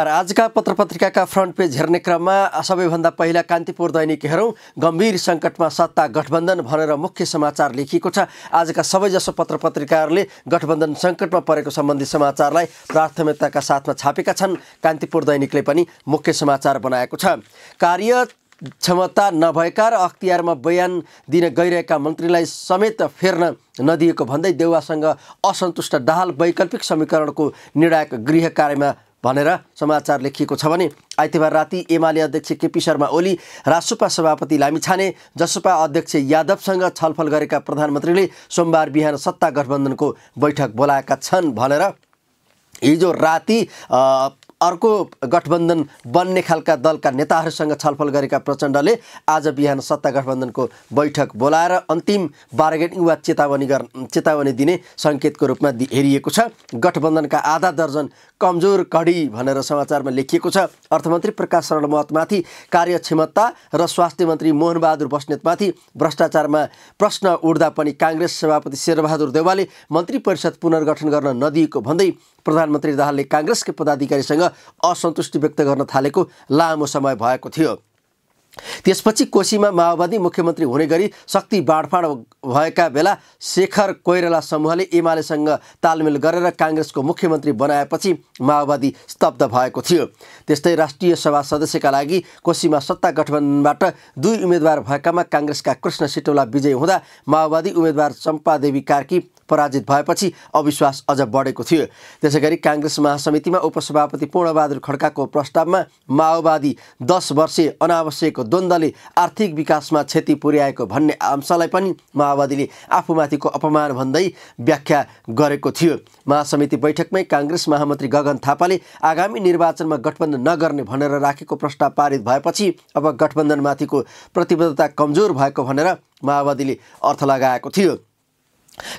आजका पत्र पत्रिकाका फ्रन्ट पेज हेर्ने क्रममा सबैभन्दा पहिला कान्तिपुर दैनिक हेरौँ गम्भीर सङ्कटमा सत्ता गठबन्धन भनेर मुख्य समाचार लेखिएको छ आजका सबैजसो पत्र पत्रिकाहरूले गठबन्धन सङ्कटमा परेको सम्बन्धी समाचारलाई प्राथमिकताका साथमा छापेका छन् कान्तिपुर दैनिकले पनि मुख्य समाचार बनाएको छ कार्य क्षमता नभएका र अख्तियारमा बयान दिन गइरहेका मन्त्रीलाई समेत फेर्न नदिएको भन्दै देउवासँग असन्तुष्ट दाहाल वैकल्पिक समीकरणको निर्णायक गृह कार्यमा भनेर समाचार लेखिएको छ भने आइतबार राति एमाले अध्यक्ष केपी शर्मा ओली रासोपा सभापति लामिछाने जसपा अध्यक्ष यादवसँग छलफल गरेका प्रधानमन्त्रीले सोमबार बिहान सत्ता गठबन्धनको बैठक बोलाएका छन् भनेर हिजो राति अर्को गठबन्धन बन्ने खालका दलका नेताहरूसँग छलफल गरेका प्रचण्डले आज बिहान सत्ता गठबन्धनको बैठक बोलाएर अन्तिम बार्गेनिङ वा चेतावनी गर् चेतावनी दिने सङ्केतको रूपमा हेरिएको छ गठबन्धनका आधा दर्जन कमजोर कडी भनेर समाचारमा लेखिएको छ अर्थमन्त्री प्रकाश शरण महतमाथि कार्यक्षमता र स्वास्थ्य मन्त्री मोहनबहादुर बस्नेतमाथि भ्रष्टाचारमा प्रश्न उठ्दा पनि काङ्ग्रेस सभापति शेरबहादुर देवालले मन्त्री परिषद पुनर्गठन गर्न नदिएको भन्दै प्रधानमन्त्री दाहालले काङ्ग्रेसकै पदाधिकारीसँग असन्तुष्टि व्यक्त गर्न थालेको लामो समय भएको थियो त्यसपछि कोशीमा माओवादी मुख्यमन्त्री हुने गरी शक्ति बाँडफाँड भएका बेला शेखर कोइराला समूहले एमालेसँग तालमेल गरेर काङ्ग्रेसको मुख्यमन्त्री बनाएपछि माओवादी स्तब्ध भएको थियो त्यस्तै राष्ट्रिय सभा सदस्यका लागि कोशीमा सत्ता गठबन्धनबाट दुई उम्मेद्वार भएकामा काङ्ग्रेसका कृष्ण सिटौला विजयी हुँदा माओवादी उम्मेद्वार चम्पादेवी कार्की पराजित भएपछि अविश्वास अझ बढेको थियो त्यसै गरी काङ्ग्रेस महासमितिमा उपसभापति पूर्णबहादुर खड्काको प्रस्तावमा माओवादी दस वर्षे अनावश्यक द्वन्द्वले आर्थिक विकासमा क्षति पुर्याएको भन्ने अंशलाई पनि माओवादीले आफूमाथिको अपमान भन्दै व्याख्या गरेको थियो महासमिति बैठकमै काङ्ग्रेस महामन्त्री गगन थापाले आगामी निर्वाचनमा गठबन्धन नगर्ने भनेर राखेको प्रस्ताव पारित भएपछि अब गठबन्धनमाथिको प्रतिबद्धता कमजोर भएको भनेर माओवादीले अर्थ लगाएको थियो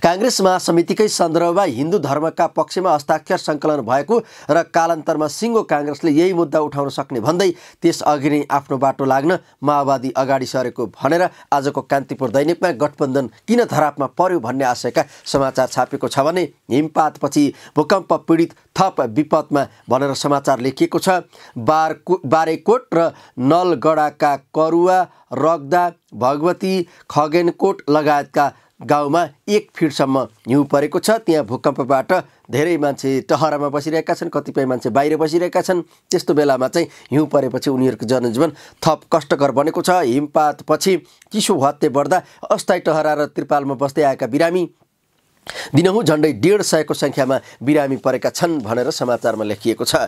काङ्ग्रेस महासमितिकै सन्दर्भमा हिन्दू धर्मका पक्षमा हस्ताक्षर सङ्कलन भएको र कालान्तरमा सिङ्गो काङ्ग्रेसले यही मुद्दा उठाउन सक्ने भन्दै त्यसअघि नै आफ्नो बाटो लाग्न माओवादी अगाडि सरेको भनेर आजको कान्तिपुर दैनिकमा गठबन्धन किन धरापमा पर्यो भन्ने आशयका समाचार छापेको छ भने हिमपातपछि भूकम्प पीडित थप विपदमा भनेर समाचार लेखिएको छ बारको बारेकोट र नलगडाका करुवा रग्दा भगवती खगेनकोट लगायतका गाउँमा एक फिटसम्म हिउँ परेको छ त्यहाँ भूकम्पबाट धेरै मान्छे टहरामा बसिरहेका छन् कतिपय मान्छे बाहिर बसिरहेका छन् त्यस्तो बेलामा चाहिँ हिउँ परेपछि उनीहरूको जनजीवन थप कष्टकर बनेको छ हिमपातपछि चिसो हत्ते बढ्दा अस्थायी टहरा र त्रिपालमा बस्दै आएका बिरामी दिनहुँ झन्डै डेढ सयको सङ्ख्यामा बिरामी परेका छन् भनेर समाचारमा लेखिएको छ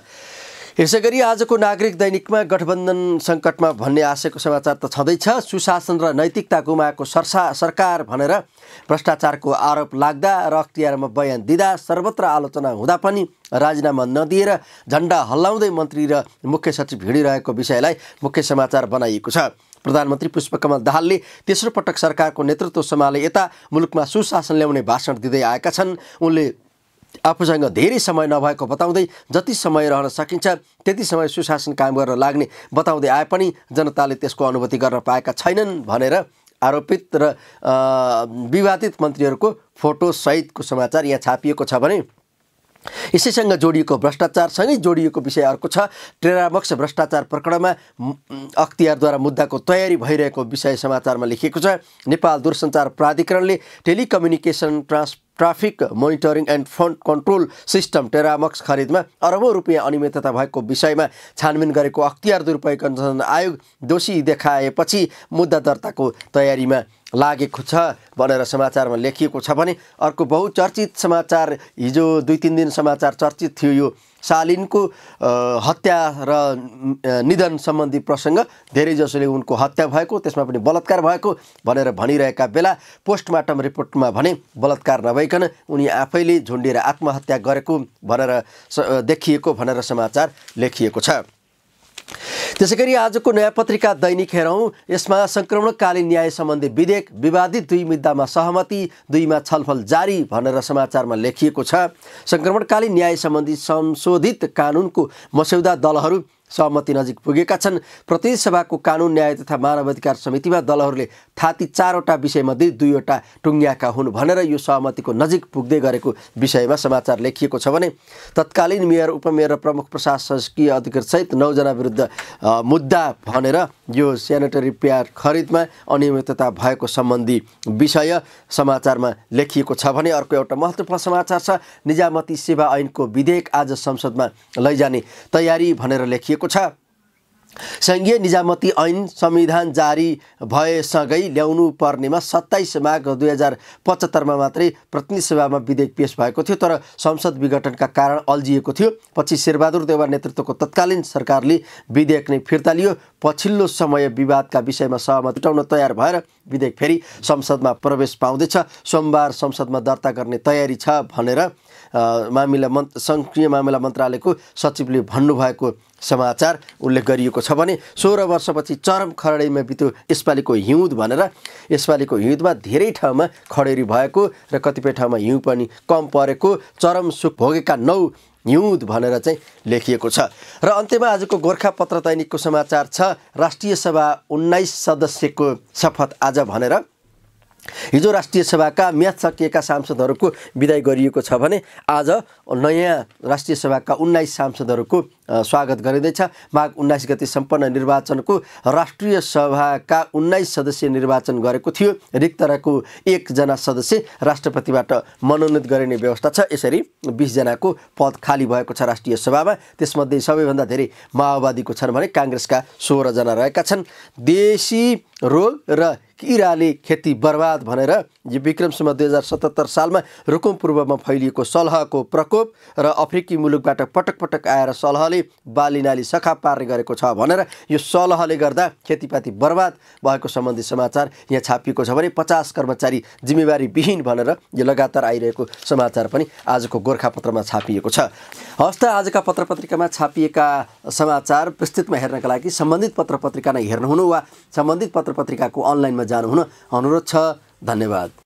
यसै गरी आजको नागरिक दैनिकमा गठबन्धन सङ्कटमा भन्ने आशयको समाचार त छँदैछ सुशासन र नैतिकता गुमाएको सरसा सरकार भनेर भ्रष्टाचारको आरोप लाग्दा र अख्तियारमा बयान दिँदा सर्वत्र आलोचना हुँदा पनि राजीनामा नदिएर झन्डा हल्लाउँदै मन्त्री र मुख्य सचिव हिँडिरहेको विषयलाई मुख्य समाचार बनाइएको छ प्रधानमन्त्री पुष्पकमल दाहालले तेस्रो पटक सरकारको नेतृत्व सम्हाले यता मुलुकमा सुशासन ल्याउने भाषण दिँदै आएका छन् उनले आफूसँग धेरै समय नभएको बताउँदै जति समय रहन सकिन्छ त्यति समय सुशासन काम गर्न लाग्ने बताउँदै आए पनि जनताले त्यसको अनुभूति गर्न पाएका छैनन् भनेर आरोपित र विवादित मन्त्रीहरूको फोटोसहितको समाचार यहाँ छापिएको छ भने यसैसँग जोडिएको भ्रष्टाचारसँगै जोडिएको विषय अर्को छ टेरामक्स भ्रष्टाचार प्रकरणमा अख्तियारद्वारा मुद्दाको तयारी भइरहेको विषय समाचारमा लेखिएको छ नेपाल दूरसञ्चार प्राधिकरणले telecommunication trans traffic monitoring and fraud control system TERAMOCS खरिदमा अरबौँ रुपियाँ अनियमितता भएको विषयमा छानबिन गरेको अख्तियार दुरुपयोग अनुसन्धान आयोग दोषी देखाएपछि मुद्दा दर्ताको तयारीमा लागेको छ भनेर समाचारमा लेखिएको छ भने अर्को बहुचर्चित समाचार हिजो दुई तिन दिन समाचार चर्चित थियो यो सालिनको हत्या र निधन सम्बन्धी प्रसङ्ग धेरैजसोले उनको हत्या भएको त्यसमा पनि बलात्कार भएको भनेर भनिरहेका बेला पोस्टमार्टम रिपोर्टमा भने बलात्कार नभइकन उनी आफैले झुन्डिएर आत्महत्या गरेको भनेर देखिएको भनेर समाचार लेखिएको छ त्यसै गरी आजको नयाँ पत्रिका दैनिक हेरौँ यसमा सङ्क्रमणकालीन न्याय सम्बन्धी विधेयक विवादित दुई मुद्दामा सहमति दुईमा छलफल जारी भनेर समाचारमा लेखिएको छ सङ्क्रमणकालीन न्याय सम्बन्धी संशोधित कानुनको मस्यौदा दलहरू सहमति नजिक पुगेका छन् प्रतिनिधिसभाको कानुन न्याय तथा मानव अधिकार समितिमा दलहरूले थाती चारवटा विषयमध्ये दुईवटा टुङ्ग्याका हुन् भनेर यो सहमतिको नजिक पुग्दै गरेको विषयमा समाचार लेखिएको छ भने तत्कालीन मेयर उपमेयर र प्रमुख प्रशासकीय सहित नौजना विरुद्ध मुद्दा भनेर यो सेनेटरी प्याड खरिदमा अनियमितता भएको सम्बन्धी विषय समाचारमा लेखिएको छ भने अर्को एउटा महत्त्वपूर्ण समाचार छ निजामती सेवा ऐनको विधेयक आज संसदमा लैजाने तयारी भनेर लेखिएको गरिएको छ सङ्घीय निजामती ऐन संविधान जारी भएसँगै ल्याउनु पर्नेमा सत्ताइस माघ दुई हजार पचहत्तरमा मात्रै प्रतिनिधि सभामा विधेयक पेश भएको थियो तर संसद विघटनका कारण अल्झिएको थियो पछि शेरबहादुर देवा नेतृत्वको तत्कालीन सरकारले विधेयक नै फिर्ता लियो पछिल्लो समय विवादका विषयमा सहमति जुटाउन तयार भएर विधेयक फेरि संसदमा प्रवेश पाउँदैछ सोमबार संसदमा दर्ता गर्ने तयारी छ भनेर मामिला मन् सङ्घीय मामिला मन्त्रालयको सचिवले भन्नुभएको समाचार उल्लेख गरिएको छ भने सोह्र वर्षपछि चरम खडेरीमा बित्यो यसपालिको हिउँद भनेर यसपालिको हिउँदमा धेरै ठाउँमा खडेरी भएको र कतिपय ठाउँमा हिउँ पनि कम परेको चरम सुख भोगेका नौ हिउँद भनेर चाहिँ लेखिएको छ र अन्त्यमा आजको गोर्खा पत्र दैनिकको समाचार छ राष्ट्रिय सभा उन्नाइस सदस्यको शपथ आज भनेर हिजो राष्ट्रिय सभाका म्याद सकिएका सांसदहरूको विदाय गरिएको छ भने आज नयाँ राष्ट्रिय सभाका उन्नाइस सांसदहरूको स्वागत गरिँदैछ माघ उन्नाइस गति सम्पन्न निर्वाचनको राष्ट्रिय सभाका उन्नाइस सदस्य निर्वाचन गरेको थियो रिक्त रहेको एकजना सदस्य राष्ट्रपतिबाट मनोनित गरिने व्यवस्था छ यसरी बिसजनाको पद खाली भएको छ राष्ट्रिय सभामा त्यसमध्ये सबैभन्दा धेरै माओवादीको छन् भने काङ्ग्रेसका सोह्रजना रहेका छन् देशी रोग र किराले खेती बर्बाद भनेर यो विक्रमसम्म दुई हजार सतहत्तर सालमा रुकुम पूर्वमा फैलिएको सलहको प्रकोप र अफ्रिकी मुलुकबाट पटक पटक आएर सलहले बाली नाली सखा पार्ने गरेको छ भनेर यो सलहले गर्दा खेतीपाती बर्बाद भएको सम्बन्धी समाचार यहाँ छापिएको छ भने पचास कर्मचारी जिम्मेवारी विहीन भनेर यो लगातार आइरहेको समाचार पनि आजको गोर्खापत्रमा छापिएको छ हस्त आजका पत्र पत्रिकामा छापिएका समाचार विस्तृतमा हेर्नका लागि सम्बन्धित पत्र पत्रिका नै हेर्नुहुन वा सम्बन्धित पत्र पत्रिकाको अनलाइनमा जानुहुन अनुरोध छ धन्यवाद